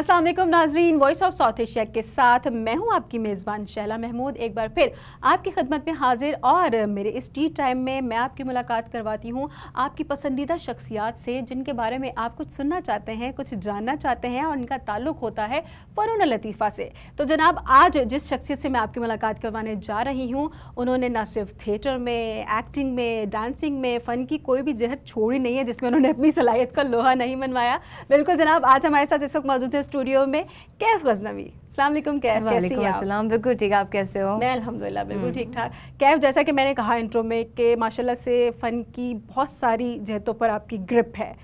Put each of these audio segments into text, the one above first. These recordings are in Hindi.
असलम नाजरीन वॉइस ऑफ साउथ एशिया के साथ मैं हूं आपकी मेज़बान शहला महमूद एक बार फिर आपकी खदमत में हाजिर और मेरे इस टी टाइम में मैं आपकी मुलाकात करवाती हूं आपकी पसंदीदा शख्सियात से जिनके बारे में आप कुछ सुनना चाहते हैं कुछ जानना चाहते हैं और उनका ताल्लुक होता है फ़रून लतीफ़ा से तो जनाब आज जिस शख्सियत से मैं आपकी मुलाकात करवाने जा रही हूँ उन्होंने ना सिर्फ थिएटर में एक्टिंग में डांसिंग में फ़न की कोई भी जहत छोड़ी नहीं है जिसमें उन्होंने अपनी सलाहियत का लोहा नहीं मनवाया बिल्कुल जनाब आज हमारे साथ इस वक्त मौजूद है स्टूडियो में कैफ गजनवी अल्लाम कैफ कैसी हैं बिल्कुल ठीक आप कैसे हो मैं अलहमदिल्ला बिल्कुल हम्म। ठीक ठाक कैफ जैसा कि मैंने कहा इंट्रो में कि माशाल्लाह से फ़न की बहुत सारी जहतों पर आपकी ग्रिप है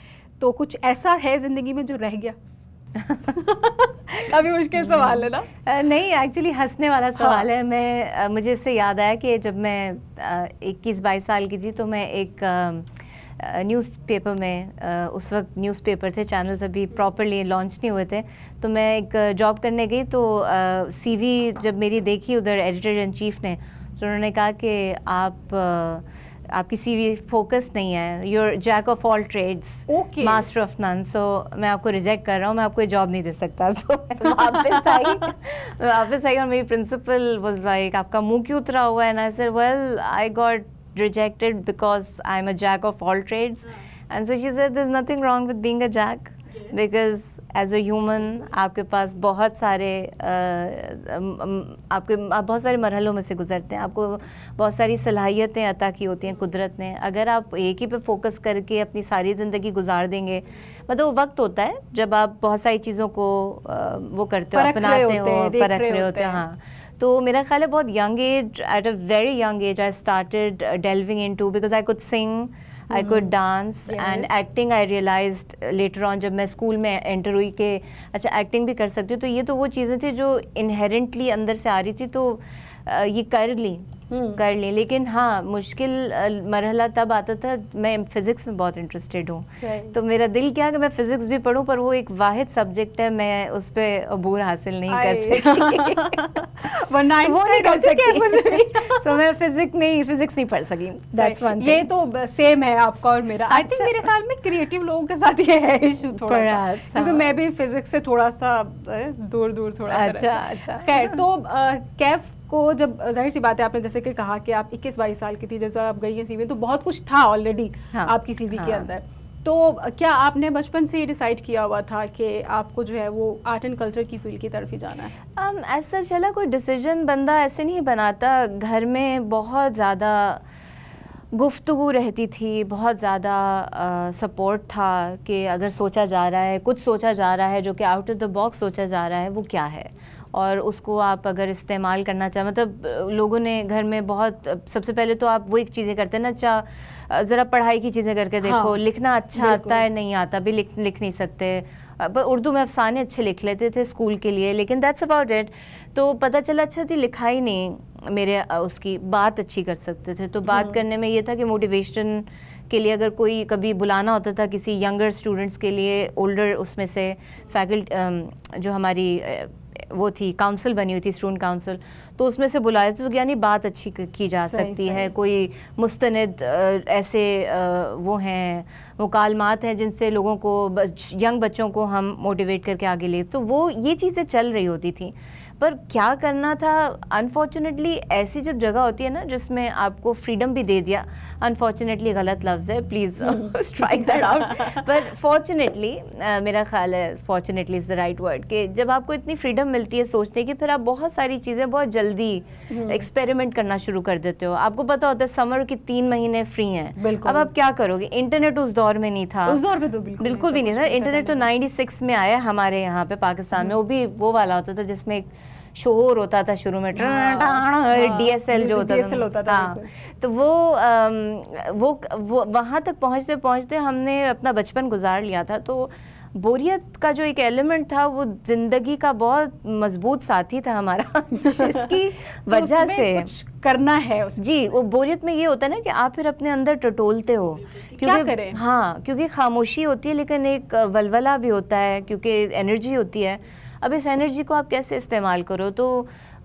तो कुछ ऐसा है ज़िंदगी में जो रह गया काफ़ी मुश्किल सवाल है ना नहीं एक्चुअली हंसने वाला हाँ। सवाल हाँ। है मैं मुझे इससे याद आया कि जब मैं इक्कीस बाईस साल की थी तो मैं एक आ, न्यूज़पेपर में उस वक्त न्यूज़पेपर थे चैनल्स अभी प्रॉपरली लॉन्च नहीं हुए थे तो मैं एक जॉब करने गई तो सीवी जब मेरी देखी उधर एडिटर इन चीफ ने तो उन्होंने कहा कि आप आपकी सीवी फोकस नहीं है your jack of all trades master of none so मैं आपको रिजेक्ट कर रहा हूँ मैं आपको जॉब नहीं दे सकता सो तो वापस आई वापस आई और मेरी प्रिंसिपल वाज लाइक आपका मुंह क्यों उतरा हुआ है ना sir well I got rejected because I'm a jack of all trades. And so she said, there's nothing wrong with being a jack because as a human, आपके पास बहुत सारे आपके आप बहुत सारे मरहलों में से गुजरते हैं आपको बहुत सारी सलाहियतें अता की होती हैं कुदरत ने अगर आप एक ही पे फोकस करके अपनी सारी ज़िंदगी गुजार देंगे मतलब वो वक्त होता है जब आप बहुत सारी चीज़ों को वो करते हो अपनाते हो परख रहे होते हैं हाँ तो मेरा ख्याल है बहुत young age at a very young age I started delving into because I could sing I could dance and acting I realise later on जब मैं स्कूल में एंटर हुई कि अच्छा एक्टिंग भी कर सकती हूँ तो ये तो वो चीज़ें थी जो इनहेरेंटली अंदर से आ रही थी तो uh, ये कर ली हम्म। कर ली लेकिन हाँ मुश्किल मरहला तब आता था मैं फ़िज़िक्स में बहुत इंटरेस्टेड हूँ तो मेरा दिल क्या कि मैं फ़िज़िक्स भी पढ़ूँ पर वो एक वाहिद सब्जेक्ट है मैं उस पर अबूर हासिल नहीं कर सकती वरना वो नहीं कर सकी सो मैं फिजिक्स नहीं फिजिक्स नहीं पढ़ सकी दैट्स वन ये तो सेम है आपका और मेरा आई थिंक अच्छा। मेरे ख्याल में क्रिएटिव लोगों के साथ ये है इशू थोड़ा क्योंकि हाँ। मैं भी फिजिक्स से थोड़ा सा दूर दूर थोड़ा अच्छा अच्छा तो कैफ को जब जाहिर सी बात है आपने जैसे कि कहा कि आप 21 बाईस साल की थी जैसे आप गई हैं सीवी तो बहुत कुछ था ऑलरेडी हाँ, आपकी सीवी हाँ. के अंदर तो क्या आपने बचपन से ये डिसाइड किया हुआ था कि आपको जो है वो आर्ट एंड कल्चर की फील्ड की तरफ ही जाना है ऐसा um, चला कोई डिसीजन बंदा ऐसे नहीं बनाता घर में बहुत ज़्यादा गुफ्तु रहती थी बहुत ज़्यादा सपोर्ट था कि अगर सोचा जा रहा है कुछ सोचा जा रहा है जो कि आउट ऑफ द बॉक्स सोचा जा रहा है वो क्या है और उसको आप अगर इस्तेमाल करना चाहें मतलब लोगों ने घर में बहुत सबसे पहले तो आप वो एक चीज़ें करते हैं ना अच्छा ज़रा पढ़ाई की चीज़ें करके देखो हाँ, लिखना अच्छा आता है नहीं आता भी लिख लिख नहीं सकते पर उर्दू में अफसाने अच्छे लिख लेते थे स्कूल के लिए लेकिन दैट्स अबाउट इट तो पता चला अच्छा थी लिखाई नहीं मेरे उसकी बात अच्छी कर सकते थे तो बात हाँ। करने में ये था कि मोटिवेशन के लिए अगर कोई कभी बुलाना होता था किसी यंगर स्टूडेंट्स के लिए ओल्डर उसमें से फैकल्ट जो हमारी वो थी काउंसिल बनी हुई थी स्टूडेंट काउंसिल तो उसमें से बुलाए तो यानी बात अच्छी की जा सही, सकती सही। है कोई मुस्त ऐसे वो हैं मकालमत हैं जिनसे लोगों को यंग बच्चों को हम मोटिवेट करके आगे ले तो वो ये चीज़ें चल रही होती थी पर क्या करना था अनफॉर्चुनेटली ऐसी जब जगह होती है ना जिसमें आपको फ्रीडम भी दे दिया अनफॉर्चुनेटली गलत लफ्ज़ है प्लीज़ स्ट्राइक दैट आउट पर फॉर्चुनेटली uh, मेरा ख्याल है fortunately is the right word कि जब आपको इतनी फ्रीडम मिलती है सोचने की फिर आप बहुत सारी चीज़ें बहुत जल्दी एक्सपेरिमेंट हम्म। करना शुरू कर देते हो आपको पता होता है समर की तीन महीने फ्री हैं अब आप क्या करोगे इंटरनेट उस दौर में नहीं था उस दौर में तो बिल्कुल भी तो नहीं था इंटरनेट तो नाइन्टी में आया हमारे यहाँ पे पाकिस्तान में हम्म। वो भी वो वाला होता था जिसमें एक शोर होता था शुरू में डीएसएल हाँ, हाँ, जो होता था, होता था हाँ, तो वो वो, वो वहाँ तक पहुँचते पहुँचते हमने अपना बचपन गुजार लिया था तो बोरियत का जो एक एलिमेंट था वो जिंदगी का बहुत मजबूत साथी था हमारा जिसकी तो वजह तो से कुछ करना है उसमें। जी वो बोरियत में ये होता है ना कि आप फिर अपने अंदर टटोलते हो क्योंकि करें हाँ क्योंकि खामोशी होती है लेकिन एक वलवला भी होता है क्योंकि एनर्जी होती है अब इस एनर्जी को आप कैसे इस्तेमाल करो तो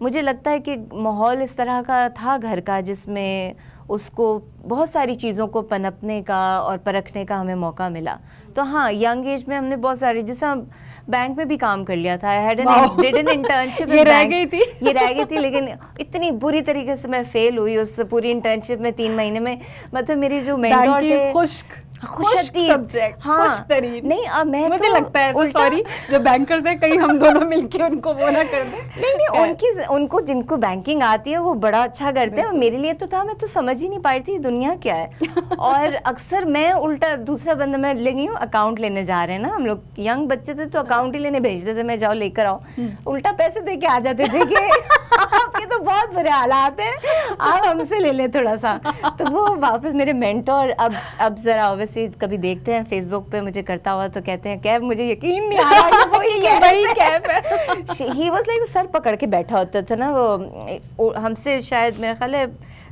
मुझे लगता है कि माहौल इस तरह का था घर का जिसमें उसको बहुत सारी चीज़ों को पनपने का और परखने का हमें मौका मिला तो हाँ यंग एज में हमने बहुत सारे जैसे बैंक में भी काम कर लिया था हैड एन इंटर्नशिप ये रह गई थी ये रह गई थी लेकिन इतनी बुरी तरीके से मैं फेल हुई उस पूरी इंटर्नशिप में तीन महीने में मतलब मेरी जो मेंटोर थे खुश्क सब्जेक्ट हाँ नहीं अब मैं मुझे तो लगता है सॉरी जो बैंकर्स हैं कहीं हम दोनों मिलके उनको वो ना कर दें नहीं नहीं उनकी उनको जिनको बैंकिंग आती है वो बड़ा अच्छा करते हैं मेरे लिए तो था मैं तो समझ ही नहीं पा रही थी दुनिया क्या है और अक्सर मैं उल्टा दूसरा बंद मैं ले गई हूँ अकाउंट लेने जा रहे हैं ना हम लोग यंग बच्चे थे तो अकाउंट ही लेने भेजते थे मैं जाओ लेकर आओ हम्म। उल्टा पैसे दे के आ जाते थे कि आपके तो बहुत बुरे हालात हैं आप हमसे ले लें थोड़ा सा तो वो वापस मेरे मेंटोर अब अब जरा ऐसे कभी देखते हैं फेसबुक पे मुझे करता हुआ तो कहते हैं कैब मुझे यकीन नहीं आ रहा वो ये बड़ी है ही वाज लाइक सर पकड़ के बैठा होता था ना वो हमसे शायद मेरा ख्याल है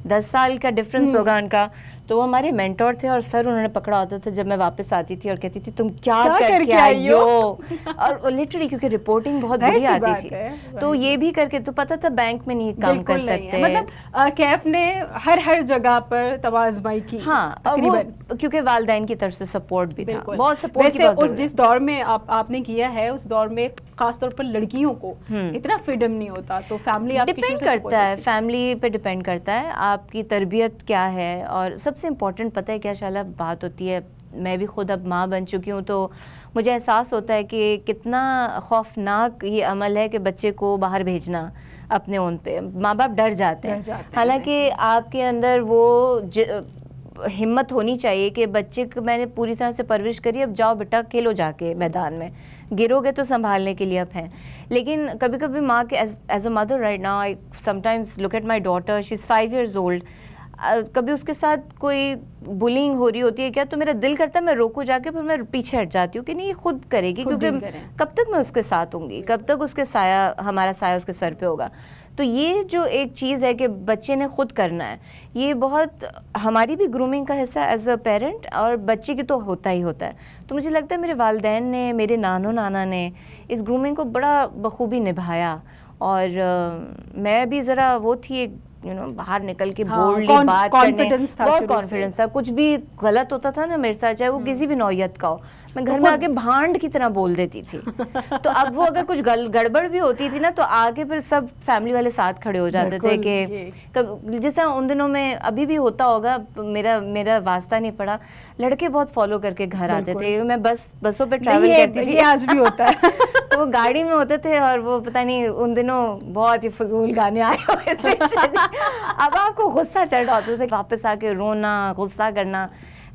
दस साल का डिफरेंस हम्म। होगा उनका तो वो हमारे मेंटोर थे और सर उन्होंने पकड़ा होता था जब मैं वापस आती थी और कहती थी तुम क्या, क्या करके, कर आई हो और लिटरली क्योंकि रिपोर्टिंग बहुत बुरी आती थी तो ये भी करके तो पता था बैंक में नहीं काम कर सकते मतलब कैफ ने हर हर जगह पर तवाजमाई की हाँ क्योंकि वालदेन की तरफ से सपोर्ट भी था बहुत सपोर्ट जिस दौर में आपने किया है उस दौर में खासतौर पर लड़कियों को हम्म। इतना फ्रीडम नहीं होता तो फैमिली डिपेंड करता है फैमिली पे डिपेंड करता है आपकी तरबियत क्या है और सबसे इम्पोर्टेंट पता है क्या शाला बात होती है मैं भी खुद अब माँ बन चुकी हूँ तो मुझे एहसास होता है कि कितना खौफनाक ये अमल है कि बच्चे को बाहर भेजना अपने उन पे माँ बाप डर जाते हैं हालांकि आपके अंदर वो हिम्मत होनी चाहिए कि बच्चे को मैंने पूरी तरह से परवरिश करी अब जाओ बेटा खेलो जाके मैदान में गिरोगे तो संभालने के लिए अब हैं लेकिन कभी कभी माँ के as a mother right now I sometimes look at my daughter she is five years old कभी उसके साथ कोई बुलिंग हो रही होती है क्या तो मेरा दिल करता है मैं रोकू जाके फिर मैं पीछे हट जाती हूँ कि नहीं ये खुद करेगी क्योंकि कब तक मैं उसके साथ हूँ कब तक उसके साया हमारा साया उसके सर पे होगा तो ये जो एक चीज़ है कि बच्चे ने ख़ुद करना है ये बहुत हमारी भी ग्रूमिंग का हिस्सा एज अ पेरेंट और बच्चे की तो होता ही होता है तो मुझे लगता है मेरे वालदे ने मेरे नानो नाना ने इस ग्रूमिंग को बड़ा बखूबी निभाया और uh, मैं भी ज़रा वो थी एक यू नो बाहर निकल के हाँ, बोल्डली हाँ, बात करने बहुत कॉन्फिडेंस था कुछ भी गलत होता था ना मेरे साथ चाहे वो हम्म। किसी भी नौयत का हो मैं घर तो में आके भांड की तरह बोल देती थी तो अब वो अगर कुछ गड़बड़ भी होती थी ना तो आगे फिर सब फैमिली वाले साथ खड़े हो जाते थे कि जैसा उन दिनों में अभी भी होता होगा मेरा मेरा वास्ता नहीं पड़ा लड़के बहुत फॉलो करके घर आते थे मैं बस बसों पर ट्रैवल करती थी आज भी होता है तो गाड़ी में होते थे और वो पता नहीं उन दिनों बहुत ही फजूल गाने आए हुए थे अब आपको गुस्सा चढ़ रहा होता था वापस आके रोना गुस्सा करना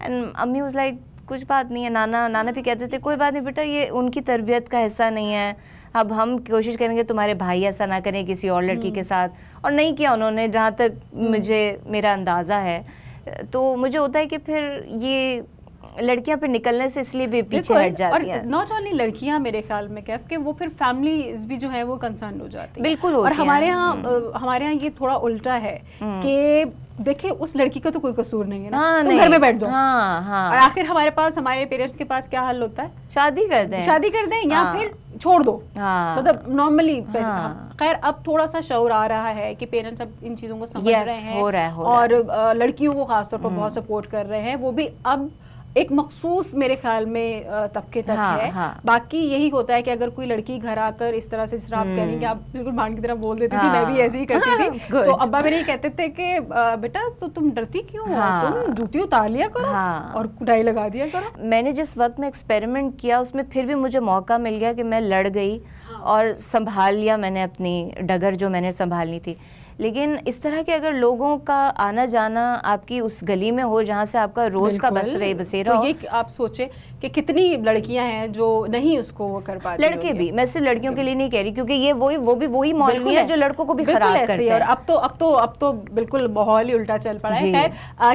एंड अम्मी वॉज लाइक कुछ बात नहीं है नाना नाना भी कहते थे कोई बात नहीं बेटा ये उनकी तरबियत का हिस्सा नहीं है अब हम कोशिश करेंगे तुम्हारे भाई ऐसा ना करें किसी और लड़की के हम्म। साथ और नहीं किया उन्होंने जहाँ तक हम्म। मुझे मेरा अंदाज़ा है तो मुझे होता है कि फिर ये लड़कियां फिर निकलने से इसलिए भी पीछे हट जाती हैं नॉट ओनली लड़कियां मेरे ख्याल में कैफ के वो फिर फैमिली भी जो है वो कंसर्न हो जाती है बिल्कुल और हमारे यहाँ हम्म। हमारे यहाँ ये थोड़ा उल्टा है हम्म। कि देखिए उस लड़की का तो कोई कसूर नहीं है ना हाँ, तुम घर में बैठ जाओ हाँ, हाँ। और आखिर हमारे पास हमारे पेरेंट्स के पास क्या हल होता है शादी कर दें शादी कर दें या हाँ। फिर छोड़ दो हाँ। मतलब हाँ। तो नॉर्मली हाँ। खैर अब थोड़ा सा शोर आ रहा है कि पेरेंट्स अब इन चीजों को समझ yes, रहे हैं हो रहा है, हो और रहा है। लड़कियों को खासतौर पर बहुत सपोर्ट हम्म। कर रहे हैं वो भी अब एक मखसूस मेरे ख्याल में तबके तक हाँ, है हाँ. बाकी यही होता है कि अगर कोई लड़की घर आकर इस तरह से शराब आप कह रही आप बिल्कुल मान की तरह बोल देती हाँ. थी मैं भी हाँ। ऐसे ही करती थी तो अब्बा मेरे ही कहते थे कि बेटा तो तुम डरती क्यों हो हाँ. तुम जूती उतार लिया करो हाँ. और कुटाई लगा दिया करो मैंने जिस वक्त में एक्सपेरिमेंट किया उसमें फिर भी मुझे मौका मिल गया कि मैं लड़ गई हाँ। और संभाल लिया मैंने अपनी डगर जो मैंने संभालनी थी लेकिन इस तरह के अगर लोगों का आना जाना आपकी उस गली में हो जहाँ से आपका रोज़ का बस रहे बसेरा तो ये आप सोचें कि कितनी लड़कियां हैं जो नहीं उसको वो कर पा लड़के भी मैं सिर्फ लड़कियों के लिए नहीं कह रही क्योंकि ये वही वो भी वही मौजूद है जो लड़कों को भी खराब करते हैं और अब तो अब तो अब तो बिल्कुल माहौल ही उल्टा चल पड़ा है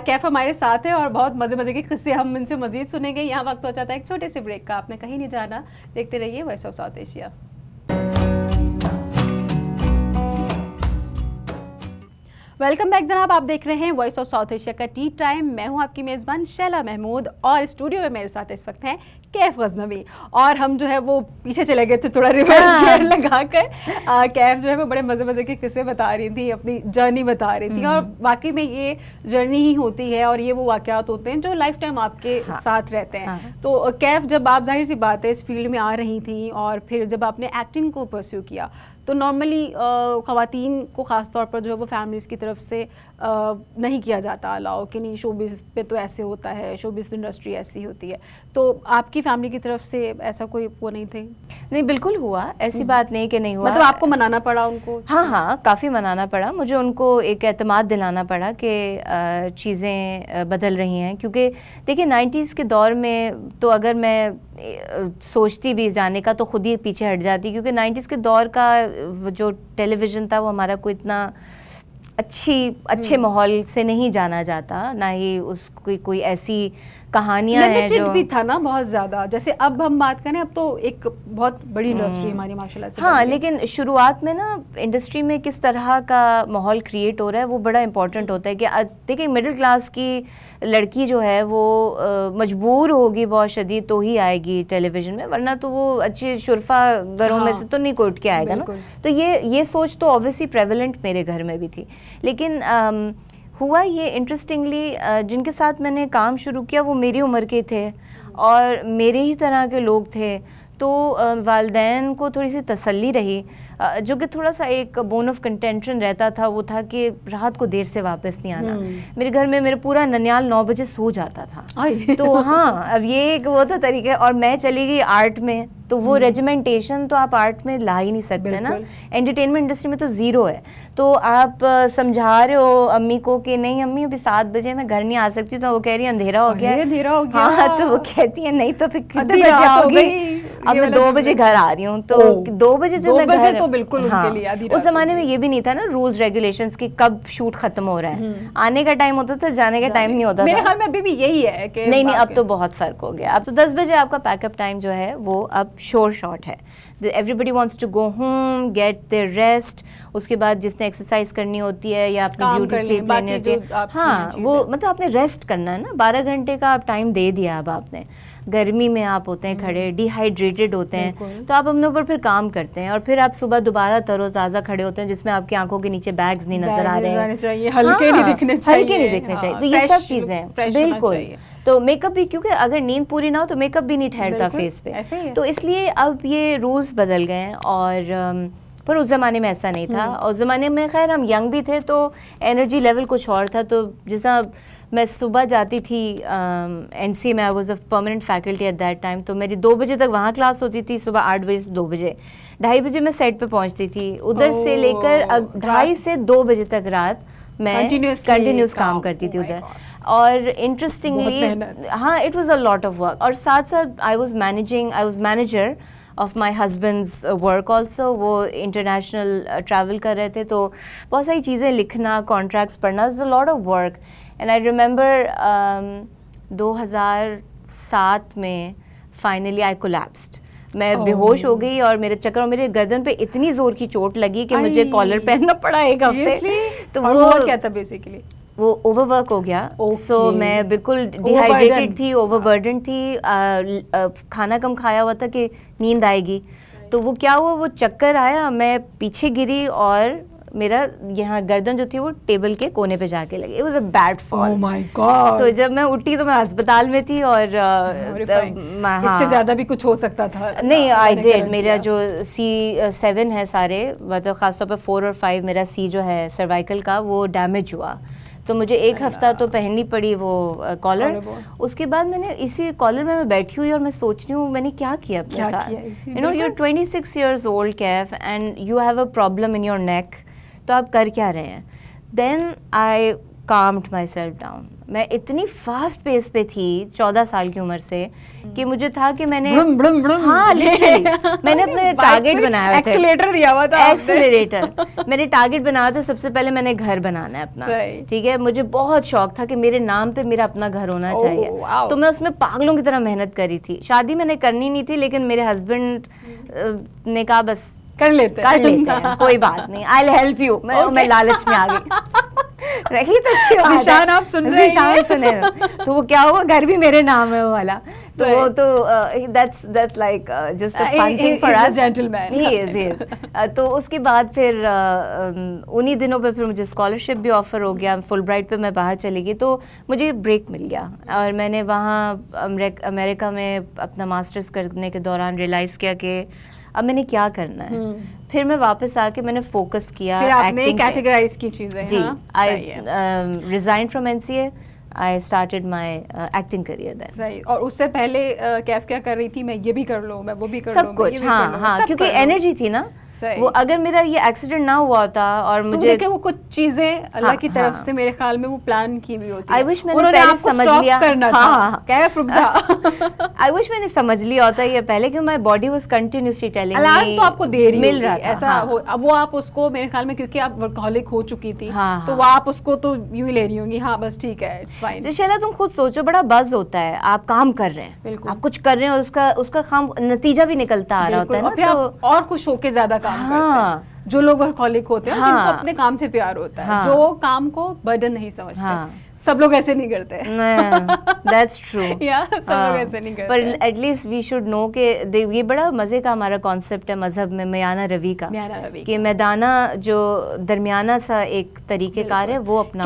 कैफ हमारे साथ है और बहुत मज़े मज़े के किस्से हम इनसे मजीद सुनेंगे यहाँ वक्त हो जाता है एक छोटे से ब्रेक का आपने कहीं नहीं जाना देखते रहिए Voice of South Asia welcome back जनाब आप देख रहे हैं वॉइस ऑफ साउथ एशिया का टी टाइम मैं हूं आपकी मेज़बान शैला महमूद और स्टूडियो में मेरे साथ इस वक्त हैं कैफ गजनबी और हम जो है वो पीछे चले गए थे थोड़ा रिवर्स गियर लगा कर कैफ जो है वो बड़े मज़े मज़े के किस्से बता रही थी अपनी जर्नी बता रही थी और हम्म। वाकई में ये जर्नी ही होती है और ये वो वाक़ात होते हैं जो लाइफ टाइम आपके हाँ। साथ रहते हैं हाँ। तो कैफ जब आप जाहिर सी बात है इस फील्ड में आ रही थी और फिर जब आपने एक्टिंग को परस्यू किया तो नॉर्मली uh, ख़वान को ख़ास तौर पर जो है वो फैमिलीज़ की तरफ से नहीं किया जाता अलाउ कि नहीं शोबिस पे तो ऐसे होता है शोबिस इंडस्ट्री ऐसी होती है तो आपकी फैमिली की तरफ से ऐसा कोई वो नहीं थे नहीं बिल्कुल हुआ ऐसी हम्म। बात नहीं कि नहीं हुआ मतलब आपको मनाना पड़ा उनको हाँ हाँ काफ़ी मनाना पड़ा मुझे उनको एक अतमाद दिलाना पड़ा कि चीज़ें बदल रही हैं क्योंकि देखिए नाइन्टीज़ के दौर में तो अगर मैं सोचती भी जाने का तो खुद ही पीछे हट जाती क्योंकि नाइन्टीज़ के दौर का जो टेलीविज़न था वो हमारा कोई इतना अच्छी अच्छे हम्म। माहौल से नहीं जाना जाता ना ही उसकी कोई ऐसी कहानियाँ हैं जो भी था ना बहुत ज़्यादा जैसे अब हम बात करें अब तो एक बहुत बड़ी इंडस्ट्री हम्म। हमारी माशाल्लाह से हाँ लेकिन शुरुआत में ना इंडस्ट्री में किस तरह का माहौल क्रिएट हो रहा है वो बड़ा इंपॉर्टेंट होता है कि देखिए मिडिल क्लास की लड़की जो है वो मजबूर होगी बहुत शदीद तो ही आएगी टेलीविज़न में वरना तो वो अच्छे शुरफा घरों में से हाँ, तो नहीं कोट के आएगा ना तो ये ये सोच तो ऑब्वियसली प्रेवलेंट मेरे घर में भी थी लेकिन हुआ ये इंटरेस्टिंगली जिनके साथ मैंने काम शुरू किया वो मेरी उम्र के थे और मेरे ही तरह के लोग थे तो वालदेन को थोड़ी सी तसल्ली रही जो कि थोड़ा सा एक बोन ऑफ कंटेंशन रहता था वो था कि रात को देर से वापस नहीं आना हम्म। मेरे घर में मेरा पूरा ननियाल नौ बजे सो जाता था तो हाँ अब ये एक वो था तो तरीका और मैं चली गई आर्ट में तो वो रेजिमेंटेशन हम्म। तो आप आर्ट में ला ही नहीं सकते ना एंटरटेनमेंट इंडस्ट्री में तो ज़ीरो है तो आप समझा रहे हो अम्मी को कि नहीं अम्मी अभी सात बजे मैं घर नहीं आ सकती तो वो कह रही अंधेरा हो गया अंधेरा हो हाँ, गया हाँ तो वो कहती है नहीं तो फिर कितने बजे आओगी अब मैं दो बजे घर आ रही हूँ तो दो बजे जब मैं घर तो बिल्कुल हाँ, उस जमाने में ये भी नहीं था ना रूल्स रेगुलेशंस की कब शूट खत्म हो रहा है हम्म। आने का टाइम होता था जाने का टाइम नहीं होता मेरे ख्याल में अभी भी यही है कि नहीं नहीं अब तो बहुत फर्क हो गया अब तो दस बजे आपका पैकअप टाइम जो है वो अब शोर शॉर्ट है everybody wants to go home get there rest उसके बाद जिसने एक्सरसाइज करनी होती है या अपनी ब्यूटी स्लीप लेनी होती है हाँ, हाँ वो मतलब आपने रेस्ट करना है ना बारह घंटे का आप टाइम दे दिया अब आपने गर्मी में आप होते हैं खड़े डिहाइड्रेटेड हम्म। होते हैं तो आप अपने ऊपर फिर काम करते हैं और फिर आप सुबह दोबारा तरोताज़ा खड़े होते हैं जिसमें आपकी आंखों के नीचे बैग्स नहीं नजर आ रहे हैं हल्के हाँ, नहीं दिखने चाहिए हल्के नहीं दिखने हाँ, चाहिए तो ये सब चीज़ें बिल्कुल तो मेकअप भी क्योंकि अगर नींद पूरी ना हो तो मेकअप भी नहीं ठहरता फेस पे तो इसलिए अब ये रूल्स बदल गए हैं और um, पर उस ज़माने में ऐसा नहीं था हम्म। और उस ज़माने में खैर हम यंग भी थे तो एनर्जी लेवल कुछ और था तो जैसा मैं सुबह जाती थी एन सी में I was a permanent faculty at that time तो मेरी दो बजे तक वहाँ क्लास होती थी सुबह आठ बजे से दो बजे ढाई बजे मैं सेट पे पहुँचती थी उधर से लेकर ढाई से दो बजे तक रात मैं कंटिन्यूस काम, करती थी oh उधर और इंटरेस्टिंगली हाँ it was a lot of work और साथ साथ I was managing I was manager of my husband's work also वो इंटरनेशनल ट्रैवल uh, कर रहे थे तो बहुत सारी चीज़ें लिखना कॉन्ट्रैक्ट्स पढ़ना is a lot of work and I remember दो हज़ार सात में फाइनली आई कोलेप्स्ड मैं oh. बेहोश हो गई और मेरे चक्कर और मेरे गर्दन पे इतनी जोर की चोट लगी कि मुझे कॉलर पहनना पड़ा एक हफ्ते तो वो क्या था बेसिकली वो ओवरवर्क हो गया सो okay. so, मैं बिल्कुल डिहाइड्रेटेड थी ओवरबर्डन थी आ, आ, खाना कम खाया हुआ था कि नींद आएगी तो वो क्या हुआ वो चक्कर आया मैं पीछे गिरी और मेरा यहाँ गर्दन जो थी वो टेबल के कोने पे जाके लगी it was a bad fall my god so जब मैं उठी तो मैं अस्पताल में थी और uh, इससे हाँ। ज़्यादा भी कुछ हो सकता था नहीं आई डेड मेरा जो सी सेवन है सारे मतलब खासतौर पर फोर और फाइव मेरा सी जो है सर्वाइकल का वो डैमेज हुआ तो मुझे एक हफ्ता तो पहननी पड़ी वो कॉलर उसके बाद मैंने इसी कॉलर में मैं बैठी हुई और मैं सोच रही हूँ मैंने क्या किया अपने साथ you know your twenty six years old Kaif and you have a problem in your neck तो आप कर क्या रहे हैं then I calmed my self down मैं इतनी फास्ट पेस पे थी चौदह साल की उम्र से कि मुझे था कि मैंने ब्रुम, ब्रुम, ब्रुम, हाँ मैंने अपने टारगेट बनाया था एक्सेलेटर दिया हुआ था एक्सेलेटर मैंने टारगेट बनाया था सबसे पहले मैंने घर बनाना है अपना ठीक है मुझे बहुत शौक था कि मेरे नाम पे मेरा अपना घर होना oh, चाहिए तो मैं उसमें पागलों की तरह मेहनत करी थी शादी मैंने करनी नहीं थी लेकिन मेरे हस्बैंड ने कहा बस कर लेते कर लेते कोई बात नहीं आई हेल्प यू मैं लालच में आ गई रही तो अच्छी बात जिशान आप सुन रहे हैं सुने तो वो क्या हुआ घर भी मेरे नाम है वो वाला तो वो तो that's that's like just a fun thing for us gentleman he is he तो उसके बाद फिर उन्हीं दिनों पे फिर मुझे स्कॉलरशिप भी ऑफर हो गया फुल ब्राइट पे मैं बाहर चली गई तो मुझे ब्रेक मिल गया और मैंने वहाँ अमेरिका में अपना मास्टर्स करने के दौरान रियलाइज़ किया कि अब मैंने क्या करना है हम्म। फिर मैं वापस आके मैंने फोकस किया फिर आपने कैटेगराइज की चीज़ें जी I resign from N C A I started my acting career then सही और उससे पहले uh, कैफ क्या कर रही थी मैं ये भी कर लो मैं वो भी कर सब लो, कुछ हाँ हाँ क्योंकि एनर्जी थी ना वो अगर मेरा ये एक्सीडेंट ना हुआ होता और तो मुझे तो वो कुछ चीजें अल्लाह हाँ, की तरफ हाँ। से मेरे ख्याल में वो प्लान की भी होती आई विश मैंने पहले समझ लिया करना हाँ, था हाँ, रुक जा आई विश मैंने समझ लिया होता ये पहले क्यों my body was continuously telling alarm तो आपको दे रही मिल रहा है ऐसा हाँ। वो आप उसको मेरे ख्याल में क्योंकि आप वर्कहोलिक हो चुकी थी तो वो आप उसको तो यू ही ले रही होंगी हाँ बस ठीक है इट्स फाइन तो शैला तुम खुद सोचो बड़ा बज होता है आप काम कर रहे हैं आप कुछ कर रहे हैं उसका उसका काम नतीजा भी निकलता आ रहा होता है ना तो- और खुश होके ज्यादा काम हाँ। करते हैं जो लोग वर्कॉलिक होते हैं हाँ। जिनको अपने काम से प्यार होता है हाँ। जो काम को बर्डन नहीं समझते हाँ। सब लोग ऐसे नहीं करते दैट्स ट्रू या सब लोग हाँ, ऐसे नहीं करते पर एटलीस्ट वी शुड नो के ये बड़ा मज़े का हमारा कॉन्सेप्ट है मज़हब में मयाना रवि का रवि कि मैदाना जो दरमियाना सा एक तरीक़ेकार है वो अपना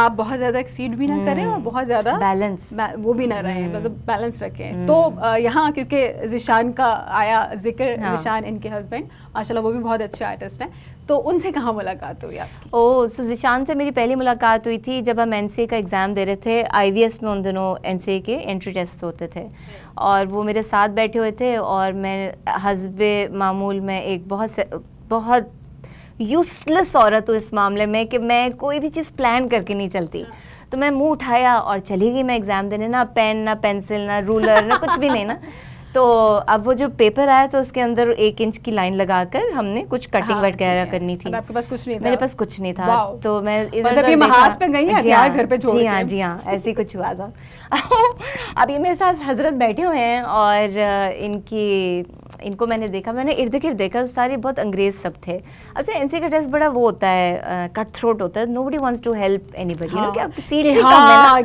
आप बहुत ज़्यादा एक्सीड भी ना करें और hmm. बहुत ज़्यादा बैलेंस वो भी ना रहे मतलब बैलेंस hmm. रखें hmm. तो यहाँ क्योंकि जिशान का आया जिक्र जिशान हाँ। इनके हस्बैंड माशा वो भी बहुत अच्छे आर्टिस्ट हैं तो उनसे कहाँ मुलाकात हुई आपकी ओ सुशांत से मेरी पहली मुलाकात हुई थी जब हम एन का एग्ज़ाम दे रहे थे आई में उन दिनों एन के एंट्री टेस्ट होते थे और वो मेरे साथ बैठे हुए थे और मैं हजब मामूल में एक बहुत बहुत यूसलेस औरत हूँ इस मामले में कि मैं कोई भी चीज़ प्लान करके नहीं चलती तो मैं मुंह उठाया और चली गई मैं एग्ज़ाम देने ना पेन ना पेंसिल ना रूलर ना कुछ भी नहीं ना तो अब वो जो पेपर आया तो उसके अंदर एक इंच की लाइन लगाकर हमने कुछ कटिंग हाँ, वगैरह करनी थी आपके पास कुछ नहीं था मेरे पास कुछ नहीं था तो मैं मतलब ये महास पे गई है यार हाँ, घर पे जी हाँ जी हाँ ऐसे कुछ हुआ था अभी मेरे साथ हजरत बैठे हुए हैं और इनकी इनको मैंने देखा मैंने इर्द गिर्द देखा सारे बहुत अंग्रेज सब थे अब जो सी का टेस्ट बड़ा वो होता है कट थ्रोट होता है nobody wants to help anybody seat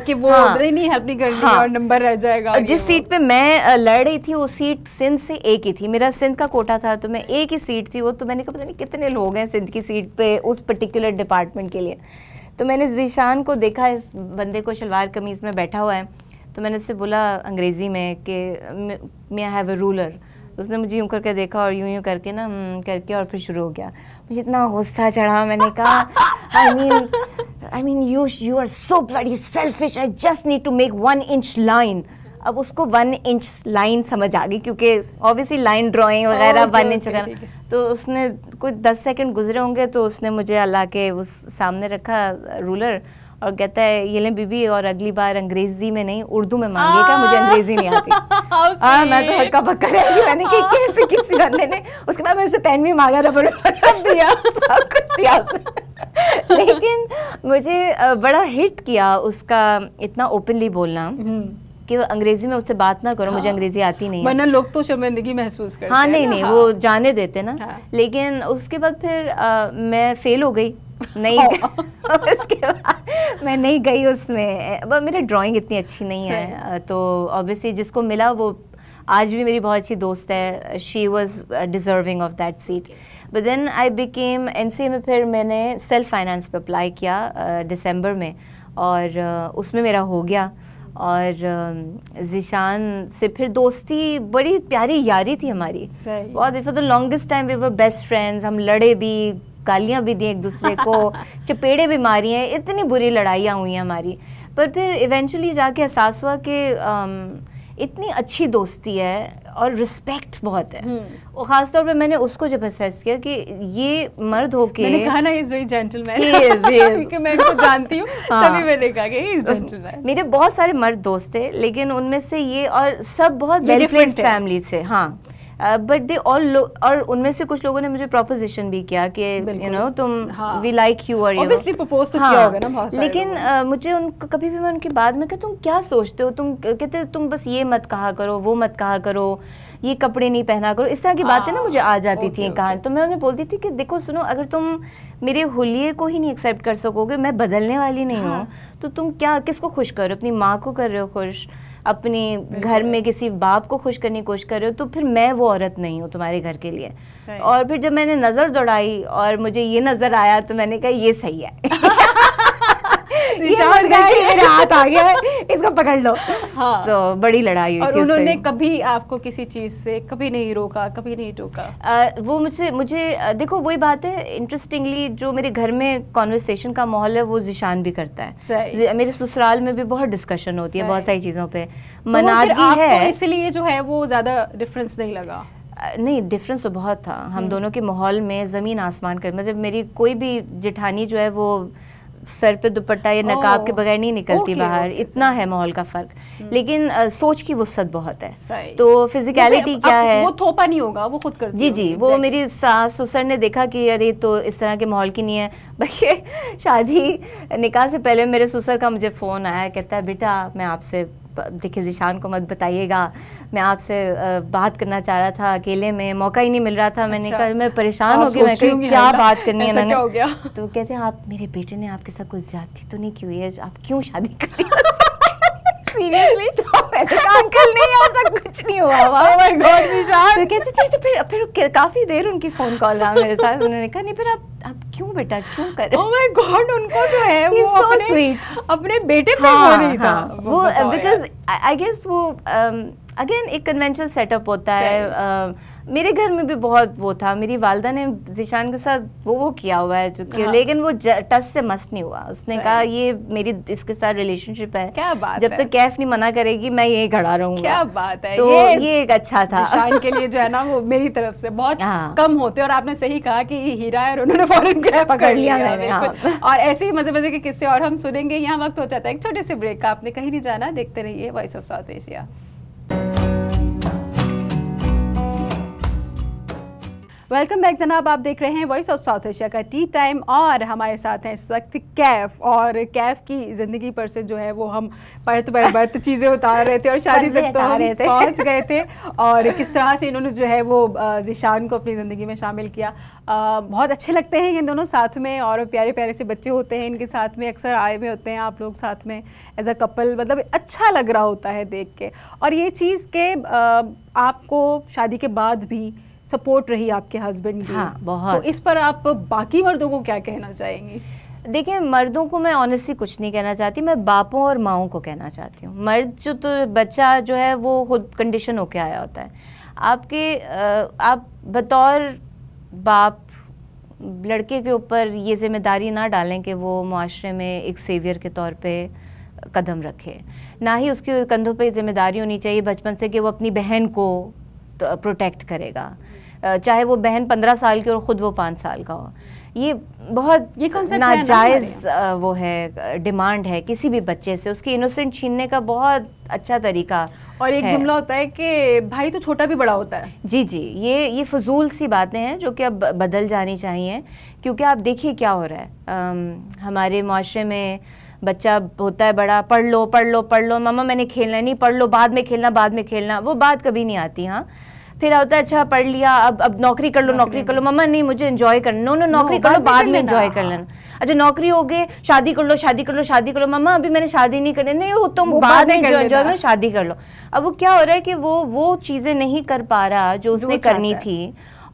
कि वो हाँ, नहीं हेल्प नहीं करनी हाँ, और नंबर रह जाएगा जिस सीट पे मैं लड़ रही थी वो सीट सिंध से एक ही थी मेरा सिंध का कोटा था तो मैं एक ही सीट थी वो तो मैंने कहा पता नहीं कितने लोग हैं सिंध की सीट पर उस पर्टिकुलर डिपार्टमेंट के लिए तो मैंने जीशान को देखा इस बंदे को शलवार कमीज़ में बैठा हुआ है तो मैंने इससे बोला अंग्रेज़ी में कि मे आई हैव ए रूलर उसने मुझे यूं करके देखा और यूँ यूँ करके ना हम्म, करके और फिर शुरू हो गया मुझे इतना गुस्सा चढ़ा मैंने कहा I mean I mean you you are so bloody selfish I just need to make one inch line अब उसको वन इंच लाइन समझ आ गई क्योंकि ऑब्वियसली लाइन ड्राइंग वगैरह वन इंच वगैरह तो उसने कुछ दस सेकंड गुजरे होंगे तो उसने मुझे अल्लाह के उस सामने रखा रूलर और कहता है ये ले बीबी और अगली बार अंग्रेजी में नहीं उर्दू में मांगेगा मुझे अंग्रेजी नहीं आती आ, मैं तो हक्का पक्का रह गई मैंने कि कैसे किसी बंदे ने उसके बाद मैंने पेन भी मांगा रबड़ सब दिया सब कुछ दिया उसने लेकिन मुझे बड़ा हिट किया उसका इतना ओपनली बोलना हम्म। कि वो अंग्रेजी में उससे बात ना करो हाँ। मुझे अंग्रेजी आती नहीं वरना लोग तो शर्मिंदगी महसूस करते हाँ नहीं नहीं हाँ। वो जाने देते ना हाँ। लेकिन उसके बाद फिर आ, मैं फेल हो गई नहीं हाँ। उसके बाद मैं नहीं गई उसमें मेरी ड्राइंग इतनी अच्छी नहीं है हाँ। तो ऑब्वियसली जिसको मिला वो आज भी मेरी बहुत अच्छी दोस्त है she was deserving of that seat but then I became N C में फिर मैंने सेल्फ फाइनेंस पर अप्लाई किया दिसंबर में और उसमें मेरा हो गया और जिशान से फिर दोस्ती बड़ी प्यारी यारी थी हमारी बहुत for the longest time we were best friends हम लड़े भी गालियाँ भी दी एक दूसरे को चपेड़े भी मारी हैं इतनी बुरी लड़ाइयाँ हुई हैं हमारी पर फिर इवेंचुअली जाके एहसास हुआ कि इतनी अच्छी दोस्ती है और रिस्पेक्ट बहुत है हम्म। और ख़ास तौर पे मैंने उसको जब असेस किया कि ये मर्द होके के हाँ। मेरे बहुत सारे मर्द दोस्त थे लेकिन उनमें से ये और सब बहुत फैमिली से हाँ बट दे ऑल और उनमें से कुछ लोगों ने मुझे प्रोपोजिशन भी किया कि यू नो तुम वी लाइक यू और यू ऑब्वियसली प्रपोज तो किया हाँ। होगा ना बहुत लेकिन uh, मुझे उन कभी भी मैं उनके बाद में कहा तुम क्या सोचते हो तुम कहते तुम बस ये मत कहा करो वो मत कहा करो ये कपड़े नहीं पहना करो इस तरह की बातें ना हाँ। मुझे आ जाती थी कहानी तो मैं उन्हें बोलती थी कि देखो सुनो अगर तुम मेरे हुलिये को ही नहीं एक्सेप्ट कर सकोगे मैं बदलने वाली नहीं हाँ। हूँ तो तुम क्या किसको खुश कर रहे हो अपनी माँ को कर रहे हो खुश अपने घर में किसी बाप को खुश करने की कोशिश कर रहे हो तो फिर मैं वो औरत नहीं हूँ तुम्हारे घर के लिए और फिर जब मैंने नज़र दौड़ाई और मुझे ये नज़र आया तो मैंने कहा ये सही है मेरे हाथ आ गया इसको पकड़ लो हाँ तो बड़ी लड़ाई हुई और उन्होंने कभी आपको किसी चीज़ से कभी नहीं रोका कभी नहीं टोका वो मुझे मुझे देखो वही बात है इंटरेस्टिंगली जो मेरे घर में कॉन्वर्सेशन का माहौल है वो जिशान भी करता है मेरे ससुराल में भी बहुत डिस्कशन होती है बहुत सारी चीज़ों पर तो मनादगी है इसलिए जो है वो ज़्यादा डिफरेंस नहीं लगा नहीं डिफरेंस तो बहुत था हम हम्म। दोनों के माहौल में ज़मीन आसमान कर मतलब मेरी कोई भी जिठानी जो है वो सर पे दुपट्टा या नकाब के बगैर नहीं निकलती बाहर इतना है माहौल का फ़र्क हम्म। लेकिन सोच की वसत बहुत है तो फिजिकलिटी क्या है वो थोपा नहीं होगा वो खुद कर जी जी वो मेरी सास ससुर ने देखा कि अरे तो इस तरह के माहौल की नहीं है बल्कि शादी निकाह से पहले मेरे ससुर का मुझे फ़ोन आया कहता है बेटा मैं आपसे देखिए जिशान को मत बताइएगा मैं आपसे बात करना चाह रहा था अकेले में मौका ही नहीं मिल रहा था मैंने अच्छा। कहा मैं परेशान हो गई मैं क्या बात करनी है मैंने तो कहते हैं आप मेरे बेटे ने आपके साथ कुछ ज्यादा तो नहीं की हुई है आप क्यों शादी कर सीरियसली तो अंकल नहीं ऐसा कुछ नहीं हुआ हुआ oh my God, तो कहते थे तो फिर फिर काफ़ी देर उनकी फ़ोन कॉल रहा मेरे साथ उन्होंने कहा नहीं फिर आप आप क्यों बेटा क्यों कर ओह माय गॉड उनको जो है वो so अपने, स्वीट अपने बेटे पे हो रही था वो बिकॉज आई गेस वो um, अगेन एक कन्वेंशनल सेटअप होता है आ, मेरे घर में भी बहुत वो था मेरी वालदा ने जिशान के साथ वो वो किया हुआ है जो हाँ। लेकिन वो टस से मस्त नहीं हुआ उसने कहा ये मेरी इसके साथ रिलेशनशिप है क्या बात जब तक तो कैफ नहीं मना करेगी मैं यही खड़ा रहूंगा क्या बात है तो ये, ये एक अच्छा था जिशान के लिए जो है ना वो मेरी तरफ से बहुत हाँ। कम होते और आपने सही कहा कि हीरा है और उन्होंने फॉरन पकड़ लिया मैंने हाँ। और ऐसे ही मजे मजे के किस्से और हम सुनेंगे यहाँ वक्त हो जाता है एक छोटे से ब्रेक का आपने कहीं नहीं जाना देखते रहिए Voice of South Asia welcome back जनाब आप देख रहे हैं वॉइस ऑफ साउथ एशिया का टी टाइम और हमारे साथ हैं इस वक्त कैफ और कैफ की ज़िंदगी पर से जो है वो हम बर्त बर्त, बर्थ चीज़ें उतार रहे थे और शादी तक तो हम रहे थे। पहुँच गए थे और किस तरह से इन्होंने जो है वो जिशान को अपनी ज़िंदगी में शामिल किया आ, बहुत अच्छे लगते हैं इन दोनों साथ में और प्यारे प्यारे से बच्चे होते हैं इनके साथ में अक्सर आए हुए होते हैं आप लोग साथ में एज अ कपल मतलब अच्छा लग रहा होता है देख के और ये चीज़ के आपको शादी के बाद भी सपोर्ट रही आपके हस्बैंड की हाँ बहुत तो इस पर आप बाकी मर्दों को क्या कहना चाहेंगी देखिए मर्दों को मैं ऑनेस्टली कुछ नहीं कहना चाहती मैं बापों और माओं को कहना चाहती हूँ मर्द जो तो बच्चा जो है वो खुद कंडीशन होके आया होता है आपके आप बतौर बाप लड़के के ऊपर ये जिम्मेदारी ना डालें कि वो माशरे में एक सेवियर के तौर पे कदम रखे ना ही उसके कंधों पे जिम्मेदारी होनी चाहिए बचपन से कि वो अपनी बहन को प्रोटेक्ट करेगा चाहे वो बहन पंद्रह साल की और ख़ुद वो पाँच साल का हो ये बहुत ये नाजायज़ वो है डिमांड है किसी भी बच्चे से उसकी इनोसेंट छीनने का बहुत अच्छा तरीका और एक जुमला होता है कि भाई तो छोटा भी बड़ा होता है जी जी ये ये फजूल सी बातें हैं जो कि अब बदल जानी चाहिए क्योंकि आप देखिए क्या हो रहा है आ, हमारे माशरे में बच्चा होता है बड़ा पढ़ लो पढ़ लो पढ़ लो मम्मा मैंने खेलना नहीं पढ़ लो बाद में खेलना बाद में खेलना वो बात कभी नहीं आती हाँ फिर होता है अच्छा पढ़ लिया अब अब नौकरी कर लो नौकरी कर लो मम्मा नहीं मुझे इन्जॉय करना नो नो नौकरी कर लो बाद में इन्जॉय कर लेना अच्छा नौकरी हो गए शादी कर लो शादी कर लो शादी कर लो मम्मा अभी मैंने शादी नहीं करनी नहीं वो तुम बाद में इन्जॉय में शादी कर लो अब वो क्या हो रहा है कि वो वो चीज़ें नहीं कर पा रहा जो उसने करनी थी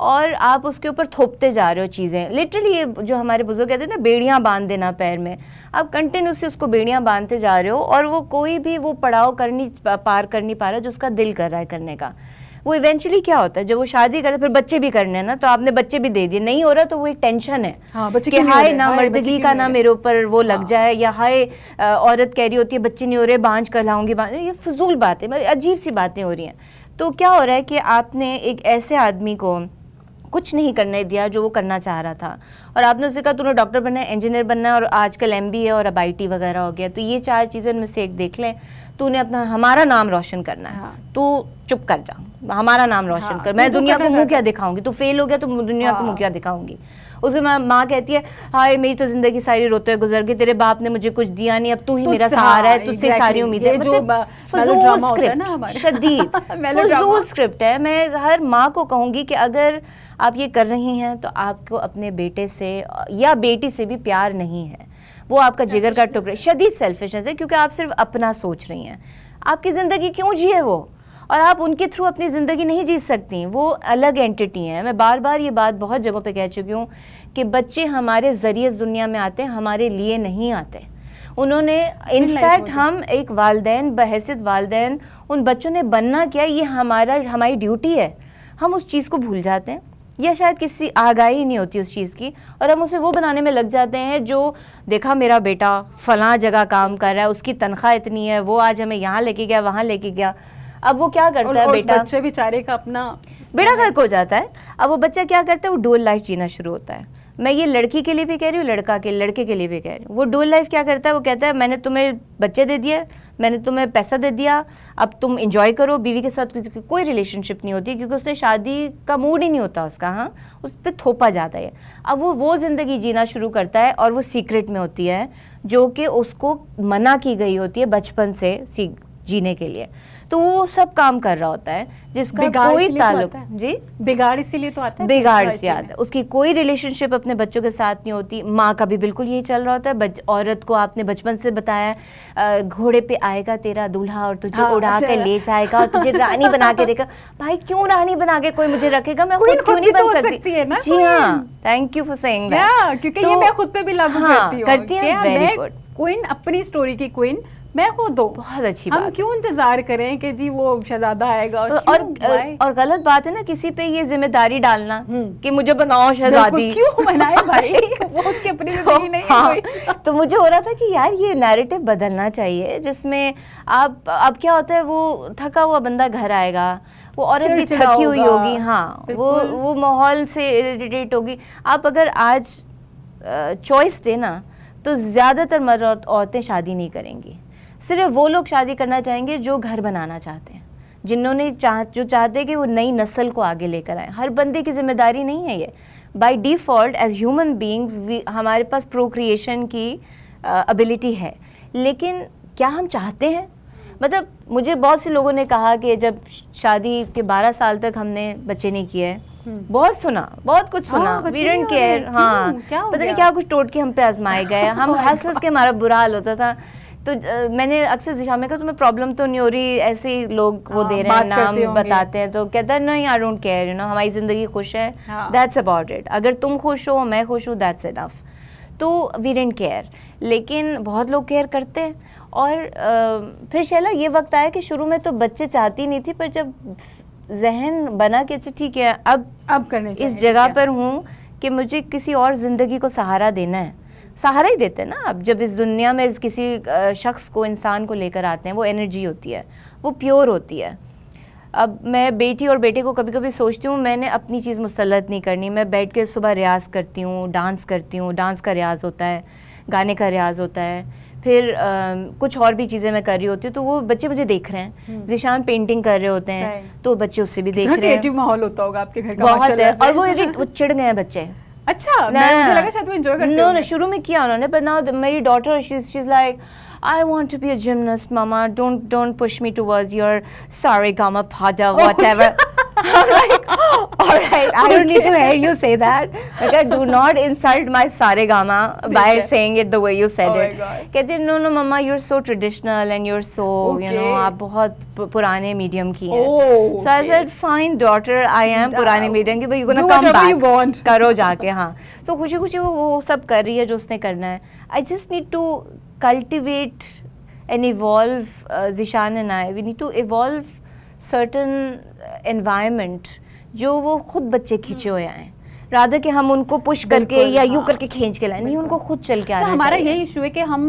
और आप उसके ऊपर थोपते जा रहे हो चीज़ें लिटरली ये जो हमारे बुजुर्ग कहते हैं ना बेड़ियाँ बांध देना पैर में आप कंटिन्यूसली उसको बेड़ियाँ बांधते जा रहे हो और वो कोई भी वो पड़ाव नहीं पार कर नहीं पा रहा जो उसका दिल कर रहा है करने का वो इवेंचुअली क्या होता है जब वो शादी करते फिर बच्चे भी करने हैं ना तो आपने बच्चे भी दे दिए नहीं हो रहा तो वो एक टेंशन है हाँ, कि हाय ना मर्दगी का ना मेरे ऊपर वो लग हाँ। जाए या हाय औरत कह रही होती है बच्चे नहीं हो रहे बांझ कहलाऊंगी बांझ ये फजूल बातें मतलब अजीब सी बातें हो रही हैं तो क्या हो रहा है कि आपने एक ऐसे आदमी को कुछ नहीं करने दिया जो वो करना चाह रहा था और आपने उसे कहा तूने डॉक्टर बनना है इंजीनियर बनना है और आजकल एम और अब आई वगैरह हो गया तो ये चार चीज़ें उनमें से एक देख लें तूने अपना हमारा नाम रोशन करना है हाँ। तू चुप कर जा हमारा नाम हाँ, रोशन हाँ, कर मैं तो दुनिया को मुंह क्या दिखाऊंगी तू फेल हो गया तो दुनिया को मुंह क्या दिखाऊंगी उसमें माँ माँ कहती है हाय मेरी तो जिंदगी सारी रोते गुजर गई तेरे बाप ने मुझे कुछ दिया नहीं अब तू ही तो मेरा सहारा है तुझसे सारी उम्मीद मतलब है जो फजूल स्क्रिप्ट है मैं हर माँ को कहूँगी कि अगर आप ये कर रही हैं तो आपको अपने बेटे से या बेटी से भी प्यार नहीं है वो आपका जिगर का टुकड़ा शदीद सेल्फिशनेस है क्योंकि आप सिर्फ अपना सोच रही हैं आपकी ज़िंदगी क्यों जिए वो और आप उनके थ्रू अपनी ज़िंदगी नहीं जी सकती वो अलग एंटिटी हैं मैं बार बार ये बात बहुत जगहों पे कह चुकी हूँ कि बच्चे हमारे ज़रिए दुनिया में आते हैं हमारे लिए नहीं आते उन्होंने इनफैक्ट हम एक वालदेन बहसीत वालदेन उन बच्चों ने बनना क्या ये हमारा हमारी ड्यूटी है हम उस चीज़ को भूल जाते हैं या शायद किसी आगाही नहीं होती उस चीज़ की और हम उसे वो बनाने में लग जाते हैं जो देखा मेरा बेटा फलां जगह काम कर रहा है उसकी तनख्वाह इतनी है वो आज हमें यहाँ लेके गया वहाँ लेके गया अब वो क्या करता और, है और बेटा बच्चे बेचारे का अपना बेटा घर को जाता है अब वो बच्चा क्या करता है वो डोल लाइफ जीना शुरू होता है मैं ये लड़की के लिए भी कह रही हूँ लड़का के लड़के के लिए भी कह रही हूँ वो डोल लाइफ क्या करता है वो कहता है मैंने तुम्हें बच्चे दे दिए मैंने तुम्हें पैसा दे दिया अब तुम इंजॉय करो बीवी के साथ किसी की कोई रिलेशनशिप नहीं होती क्योंकि उसने शादी का मूड ही नहीं होता उसका हाँ उस पर थोपा जाता है अब वो वो ज़िंदगी जीना शुरू करता है और वो सीक्रेट में होती है जो कि उसको मना की गई होती है बचपन से सीख जीने के लिए तो वो सब काम कर रहा होता है जिसका कोई तो ताल्लुक तो जी बिगाड़ इसीलिए तो आता है बिगाड़ से आता है उसकी कोई रिलेशनशिप अपने बच्चों के साथ नहीं होती माँ का भी बिल्कुल यही चल रहा होता है औरत को आपने बचपन से बताया घोड़े पे आएगा तेरा दूल्हा और तुझे हाँ, उड़ा अच्छा। कर ले जाएगा और तुझे रानी बना के देगा भाई क्यों रानी बना के कोई मुझे रखेगा मैं खुद क्यों नहीं तो बन सकती जी हाँ थैंक यू फॉर सेइंग क्योंकि ये तो मैं खुद पे भी लागू हाँ, करती हूँ क्वीन अपनी स्टोरी की क्वीन मैं खुद दो बहुत अच्छी हम क्यों इंतजार करें कि जी वो शहजादा आएगा और और, और गलत बात है ना किसी पे ये जिम्मेदारी डालना हम्म। कि मुझे बनाओ शहजादी क्यों बनाए भाई वो उसके अपनी तो, नहीं हाँ, तो मुझे हो रहा था कि यार ये नैरेटिव बदलना चाहिए जिसमें आप अब क्या होता है वो थका हुआ बंदा घर आएगा वो और भी थकी हुई होगी हाँ वो वो माहौल से इरिटेट होगी आप अगर आज चॉइस देना तो ज़्यादातर मर्द औरतें शादी नहीं करेंगी सिर्फ वो लोग शादी करना चाहेंगे जो घर बनाना चाहते हैं जिन्होंने चाह जो चाहते हैं कि वो नई नस्ल को आगे लेकर आए हर बंदे की जिम्मेदारी नहीं है ये by default as human beings हमारे पास प्रोक्रिएशन की एबिलिटी है लेकिन क्या हम चाहते हैं मतलब मुझे बहुत से लोगों ने कहा कि जब शादी के 12 साल तक हमने बच्चे नहीं किए हम्म। बहुत सुना बहुत कुछ हाँ, सुना हाँ, केयर हाँ पता नहीं क्या कुछ टोट के हम पे आजमाए गए हम oh हंस हंस के हमारा बुरा हाल होता था तो आ, मैंने अक्सर दिशा में कहा तुम्हें प्रॉब्लम तो नहीं हो रही ऐसे ही लोग वो हाँ, दे रहे हैं नाम बताते हैं तो कहता है नहीं I don't care you know हमारी ज़िंदगी खुश है दैट्स अबाउट इट अगर तुम खुश हो मैं खुश हूँ दैट्स इनफ तो वी डेंट केयर लेकिन बहुत लोग केयर करते हैं और आ, फिर शैला ये वक्त आया कि शुरू में तो बच्चे चाहती नहीं थी पर जब जहन बना कि अच्छा ठीक है अब अब करने इस जगह पर हूँ कि मुझे किसी और ज़िंदगी को सहारा देना है सहारा ही देते हैं ना अब जब इस दुनिया में इस किसी शख्स को इंसान को लेकर आते हैं वो एनर्जी होती है वो प्योर होती है अब मैं बेटी और बेटे को कभी कभी सोचती हूँ मैंने अपनी चीज़ मुसलत नहीं करनी मैं बैठ के सुबह रियाज़ करती हूँ डांस करती हूँ डांस का रियाज़ होता है गाने का रियाज़ होता है फिर आ, कुछ और भी चीज़ें मैं कर रही होती हूँ तो वो बच्चे मुझे देख रहे हैं हम्म। जिशान पेंटिंग कर रहे होते हैं तो बच्चे उससे भी देख रहे हैं माहौल होता होगा आपके घर का बहुत है और वो चिड़ गए हैं बच्चे अच्छा मैं मुझे लगा शायद वो एंजॉय करते नो नो शुरू में किया उन्होंने बट नाउ मेरी daughter she is like I want to be a gymnast, mama. Don't don't push me towards your saregama pada, oh, whatever. I'm like, oh, all right, I don't need to hear you say that. Okay, do not insult my saregama by saying it the way you said oh it. कहते हैं no no mama you're so traditional and you're so okay. you know आप बहुत पुराने medium की हैं. Oh, okay. So I said fine daughter I am पुराने medium की but you're gonna come back. Do whatever You want. करो जाके हाँ. तो खुशी खुशी वो सब कर रही है जो उसने करना है. I just need to cultivate and evolve uh, Zishan and I. We need to evolve certain uh, environment jo wo khud bacche खींचे hue hain राधा कि हम उनको पुश करके या यूँ हाँ। करके खींच के लाए नहीं उनको खुद चल के अच्छा, आना हमारा यही इशू है कि हम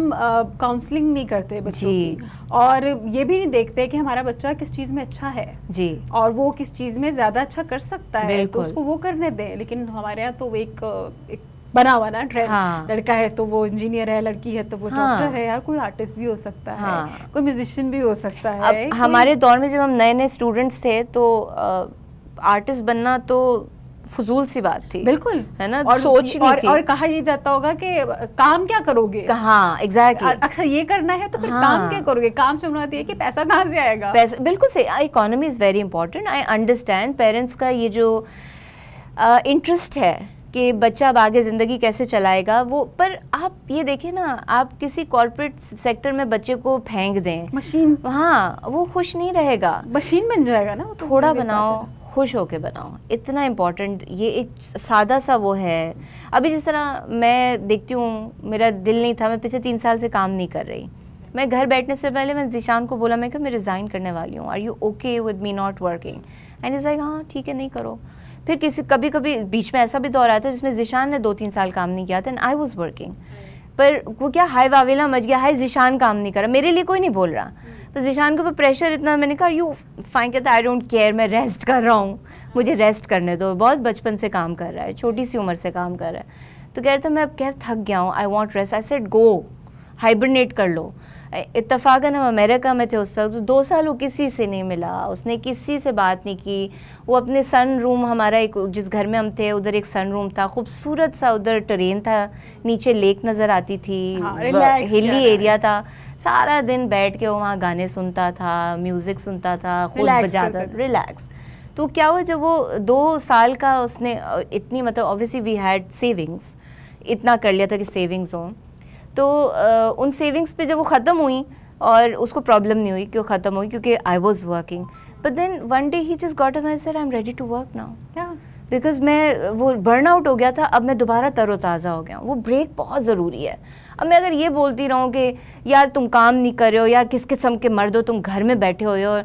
काउंसलिंग नहीं करते बच्चों की और ये भी नहीं देखते कि हमारा बच्चा किस चीज़ में अच्छा है जी और वो किस चीज़ में ज़्यादा अच्छा कर सकता है तो उसको वो करने दें लेकिन हमारे यहाँ तो एक, एक बना हुआ ना ट्रेंड हाँ. लड़का है तो वो इंजीनियर है लड़की है तो वो हाँ. डॉक्टर है यार कोई आर्टिस्ट भी हो सकता हाँ. है कोई म्यूजिशियन भी हो सकता अब है हमारे दौर में जब हम नए नए स्टूडेंट्स थे तो आर्टिस्ट बनना तो फजूल सी बात थी बिल्कुल है ना और सोच और, थी। और कहा ये जाता होगा कि काम क्या करोगे हाँ एग्जैक्टली exactly. अक्सर अच्छा, ये करना है तो फिर हाँ. काम क्या करोगे काम से उन्होंने है कि पैसा कहाँ से आएगा पैसा बिल्कुल से economy is very important I understand parents का ये जो इंटरेस्ट है कि बच्चा अब आगे ज़िंदगी कैसे चलाएगा वो पर आप ये देखें ना आप किसी कॉरपोरेट सेक्टर में बच्चे को फेंक दें मशीन हाँ वो खुश नहीं रहेगा मशीन बन जाएगा ना तो थोड़ा बनाओ खुश होके बनाओ इतना इम्पॉर्टेंट ये एक सादा सा वो है अभी जिस तरह मैं देखती हूँ मेरा दिल नहीं था मैं पिछले तीन साल से काम नहीं कर रही मैं घर बैठने से पहले मैं जिशान को बोला मैं कि मैं रिज़ाइन करने वाली हूँ are you okay with me not working and is like हाँ ठीक है नहीं करो फिर किसी कभी कभी बीच में ऐसा भी दौर आया था जिसमें जिशान ने दो तीन साल काम नहीं किया था एंड आई वॉज वर्किंग पर वो क्या हाई वावेला मच गया हाई जिशान काम नहीं कर रहा मेरे लिए कोई नहीं बोल रहा पर जिशान के ऊपर प्रेशर इतना मैंने कहा यू फाइन कहता आई डोंट केयर मैं रेस्ट कर रहा हूँ मुझे रेस्ट करने दो बहुत बचपन से काम कर रहा है छोटी सी उम्र से काम कर रहा है तो कह रहा था मैं अब कह थक गया हूँ I want rest I said go hibernate कर लो इतफाक़न हम अमेरिका में थे उस वक्त तो दो साल वो किसी से नहीं मिला उसने किसी से बात नहीं की वो अपने सन रूम हमारा एक जिस घर में हम थे उधर एक सन रूम था खूबसूरत सा उधर ट्रेन था नीचे लेक नज़र आती थी हाँ, हिली एरिया था सारा दिन बैठ के वो वहाँ गाने सुनता था म्यूज़िक सुनता था खुद बजाता रिलैक्स तो क्या हुआ जब वो दो साल का उसने इतनी मतलब ऑब्वियसली वी हैड सेविंग्स इतना कर लिया था कि सेविंग्स हों तो उन सेविंग्स पे जब वो ख़त्म हुई और उसको प्रॉब्लम नहीं हुई कि ख़त्म हुई क्योंकि I was working but then one day ही just got a sir I am ready to work now because मैं वो बर्न आउट हो गया था अब मैं दोबारा तरोताज़ा हो गया हूँ वो ब्रेक बहुत ज़रूरी है अब मैं अगर ये बोलती रहूँ कि यार तुम काम नहीं कर रहे हो यार किस किस्म के मर्द हो तुम घर में बैठे हुए हो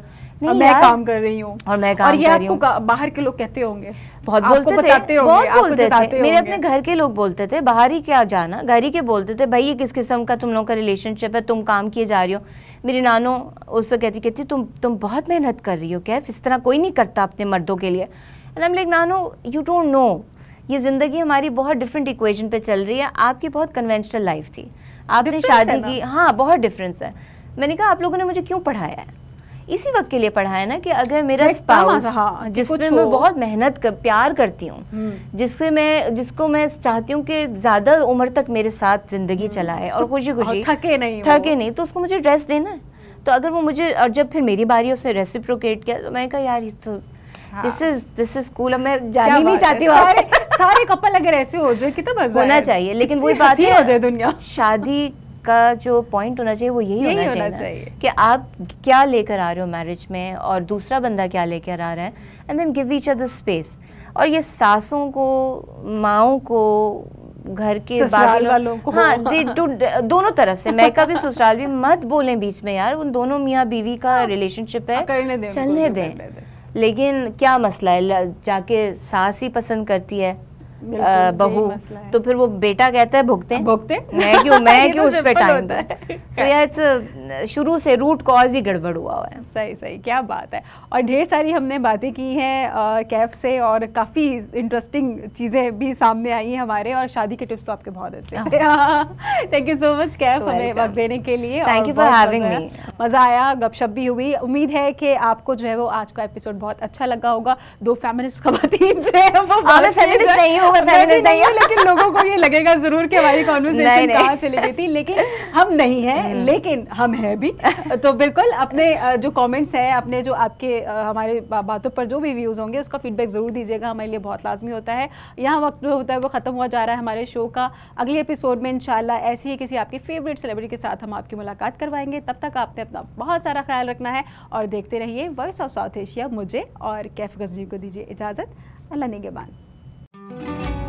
और मैं काम कर रही हूँ और मैं काम और ये कर रही हूँ बाहर के लोग कहते होंगे बहुत बोलते थे बहुत बोलते थे मेरे अपने घर के लोग बोलते थे बाहर ही क्या जाना घर ही के बोलते थे भाई ये किस किस्म का तुम लोग का रिलेशनशिप है तुम काम किए जा रही हो मेरी नानो उससे कहती कहती तुम तुम बहुत मेहनत कर रही हो कैफ इस तरह कोई नहीं करता अपने मर्दों के लिए लाइक नानो यू डोंट नो ये ज़िंदगी हमारी बहुत डिफरेंट इक्वेशन पे चल रही है आपकी बहुत कन्वेंशनल लाइफ थी आपने शादी की हाँ बहुत डिफरेंस है मैंने कहा आप लोगों ने मुझे क्यों पढ़ाया है इसी वक्त के लिए पढ़ा है ना कि अगर मेरा स्पाउस हाँ, जिसमें मैं बहुत मेहनत कर प्यार करती हूँ हम्म। जिससे मैं जिसको मैं चाहती हूँ कि ज़्यादा उम्र तक मेरे साथ ज़िंदगी हम्म। चलाए और खुशी खुशी थके नहीं थके नहीं तो उसको मुझे ड्रेस देना है तो अगर वो मुझे और जब फिर मेरी बारी उसने रेसिप्रोकेट किया तो मैं कहा यार ये तो this is this is cool अब मैं जानी नहीं चाहती सारे सारे कपल अगर ऐसे हो जाए कितना मजा होना चाहिए लेकिन वही बात हो जाए दुनिया शादी का जो पॉइंट होना चाहिए वो यही, यही होना, होना चाहिए चाहिए कि आप क्या लेकर आ रहे हो मैरिज में और दूसरा बंदा क्या लेकर आ रहा है and then give each other space और ये सासों को माओ को घर के हाँ दोनों तरफ से मैका भी ससुराल भी मत बोलें बीच में यार उन दोनों मियाँ बीवी का रिलेशनशिप हाँ, है हाँ, चलने दें लेकिन क्या मसला है जाके सास ही पसंद करती है बहू तो फिर वो बेटा कहता है भुगते भुगते मैं क्यों मैं तो क्यों उस पर टाइम पर सो या इट्स शुरू से रूट कॉज ही गड़बड़ हुआ हुआ है सही सही क्या बात है और ढेर सारी हमने बातें की हैं कैफ से और काफ़ी इंटरेस्टिंग चीज़ें भी सामने आई हैं हमारे और शादी के टिप्स तो आपके बहुत अच्छे thank you so much Kaif हमें वक्त देने के लिए thank you for having me मज़ा आया गपशप भी हुई उम्मीद है कि आपको जो है वो आज का एपिसोड बहुत अच्छा लगा होगा दो फेमिनिस्ट खवतिन जो है वो फेमिनिस्ट हाँ, नहीं हो नहीं लेकिन लोगों को ये लगेगा जरूर कि हमारी कॉन्वर्सेशन कहाँ चली गई थी लेकिन हम नहीं है हम्म। लेकिन हम हैं भी तो बिल्कुल अपने जो कमेंट्स हैं अपने जो आपके हमारे बातों पर जो भी व्यूज़ होंगे उसका फीडबैक ज़रूर दीजिएगा हमारे लिए बहुत लाजमी होता है यहाँ वक्त जो होता है वो ख़त्म हुआ जा रहा है हमारे शो का अगले एपिसोड में इनशाला ऐसी ही किसी आपकी फेवरेट सेलिब्रिटी के साथ हम आपकी मुलाकात करवाएंगे तब तक आपने अपना बहुत सारा ख्याल रखना है और देखते रहिए वॉइस ऑफ साउथ एशिया मुझे और कैफ गजनी को दीजिए इजाज़त अल्लाह नेगेबान Thank you.